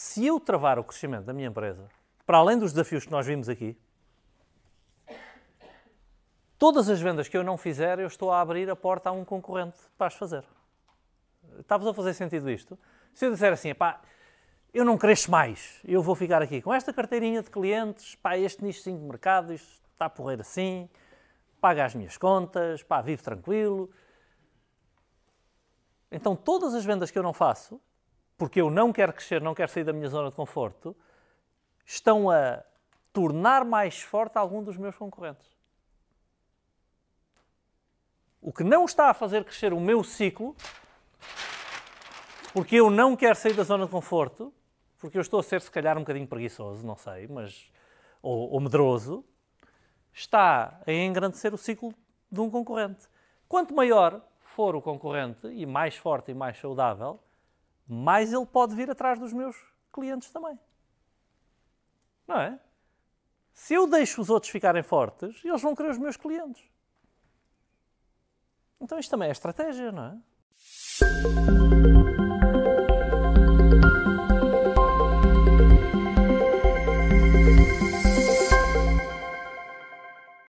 se eu travar o crescimento da minha empresa, para além dos desafios que nós vimos aqui, todas as vendas que eu não fizer, eu estou a abrir a porta a um concorrente para as fazer. Estavas vos a fazer sentido isto? Se eu disser assim, pá, eu não cresço mais, eu vou ficar aqui com esta carteirinha de clientes, pá, este nicho de mercado, isto está porreiro assim, paga as minhas contas, pá, vivo tranquilo. Então, todas as vendas que eu não faço, porque eu não quero crescer, não quero sair da minha zona de conforto, estão a tornar mais forte algum dos meus concorrentes. O que não está a fazer crescer o meu ciclo, porque eu não quero sair da zona de conforto, porque eu estou a ser, se calhar, um bocadinho preguiçoso, não sei, mas. ou, ou medroso, está a engrandecer o ciclo de um concorrente. Quanto maior for o concorrente, e mais forte e mais saudável, mais ele pode vir atrás dos meus clientes também. Não é? Se eu deixo os outros ficarem fortes, eles vão querer os meus clientes. Então isto também é estratégia, não é?